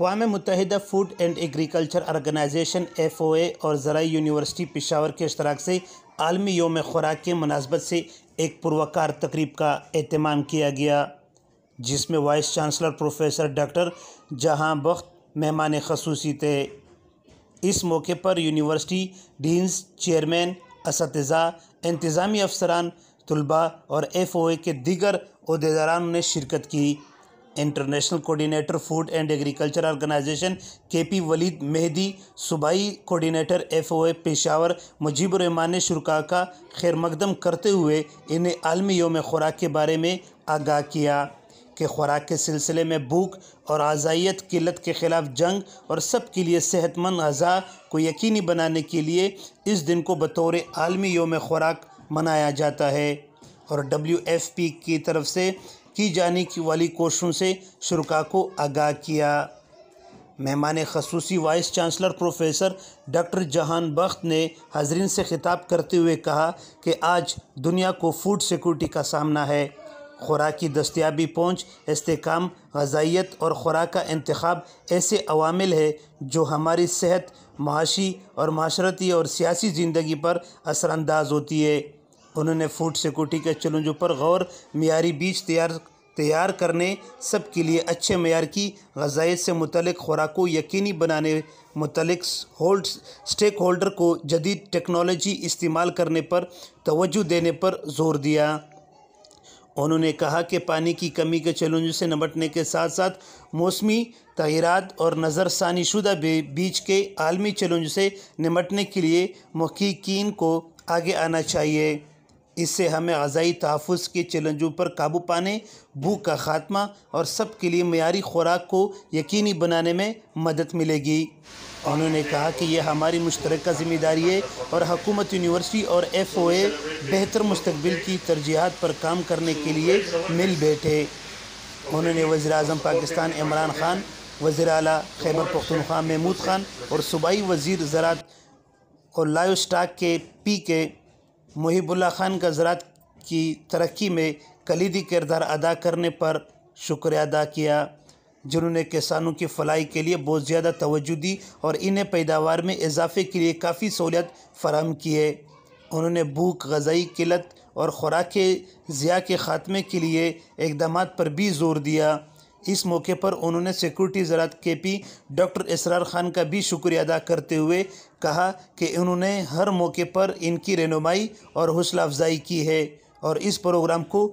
अकवा मुतहद food and agriculture organization F A O और ज़रा यूनिवर्सिटी पिशावर के अश्तराक से आलमी योम खुराक के मुनासबत से एक पुरवकार तकरीब का अहतमाम किया गया जिसमें वाइस चांसलर प्रोफेसर डॉक्टर जहाँ बख्त मेहमान खसूसी थे इस मौके पर यूनिवर्सिटी डीन्स चेयरमैन इसतज़ा इंतज़ामी अफसरान तलबा और एफ ओ ए के दीगर अहदेदारान ने शिरकत की international coordinator food and agriculture organization के पी वलीद मेहदी सूबाई coordinator F A O Peshawar Mujeeburrehman ने शुरा का खैर मकदम करते हुए इन्हें आलमी योम खुराक के बारे में आगाह किया कि खुराक के सिलसिले में भूख और आज़ाइत किल्लत के ख़िलाफ़ जंग और सब के लिए सेहतमंद गज़ा को यकीनी बनाने के लिए इस दिन को बतौर आलमी योम खुराक मनाया जाता है और डब्ल्यू एफ़ पी की तरफ से की जाने की वाली कोशिशों से शुरा को आगाह किया मेहमान खसूसी वाइस चांसलर प्रोफेसर डॉक्टर जहान बख्त ने हाजरीन से खिताब करते हुए कहा कि आज दुनिया को फूड सिक्योरिटी का सामना है खुराक की दस्तियाबी पहुँच इसकाम गजाइत और खुराक का इंतखब ऐसे अवामिल है जो हमारी सेहत माशी और माशरती और सियासी ज़िंदगी पर असरानंदाज होती है उन्होंने फूड सिक्योरिटी के चैलेंजों पर गौर मीरी बीज तैयार तैयार करने सब के लिए अच्छे मैार की गजाइत से मुतल खुराक को यकीनी बनाने मुतल होल्ड स्टेक होल्डर को जदीद टेक्नोलॉजी इस्तेमाल करने पर तोज़ो देने पर जोर दिया उन्होंने कहा कि पानी की कमी के चैलेंजों से निपटने के साथ साथ मौसमी तहरात और नज़रसानी शुदा बीच के आलमी चैलेंज से निपटने के लिए महकिन को आगे आना चाहिए इससे हमें गज़ाई तहफ़ के चैलेंजों पर काबू पाने भूख का ख़ात्मा और सब के लिए मीरी खुराक को यकीनी बनाने में मदद मिलेगी उन्होंने कहा कि यह हमारी मुश्तरक ज़िम्मेदारी है और हकूमत यूनिवर्सिटी और एफ ओ ए बेहतर मुस्तबिल की तरजीहत पर काम करने के लिए मिल बैठे उन्होंने वज़ी अजम पाकिस्तान इमरान खान वज़ी अल खैबर पख्तनख्वा महमूद खान और सूबाई वज़ी ज़रात और लाइव स्टाक के पी के मुहिबुल्ला ख़ान का ज़रात की तरक्की में कलीदी किरदार अदा करने पर शुक्र अदा किया जिन्होंने किसानों की फलाई के लिए बहुत ज़्यादा तोज्जो दी और इन्हें पैदावार में इजाफे के लिए काफ़ी सहूलियत फराम किए उन्होंने भूख गजाई किलत और ख़ुराक ज़िया के ख़ात्मे के लिए इकदाम पर भी जोर दिया इस मौके पर उन्होंने सिक्योरिटी ज़रात के पी डॉक्टर इसरार खान का भी शुक्रिया अदा करते हुए कहा कि उन्होंने हर मौके पर इनकी रहनुमाई और हौसला अफजाई की है और इस प्रोग्राम को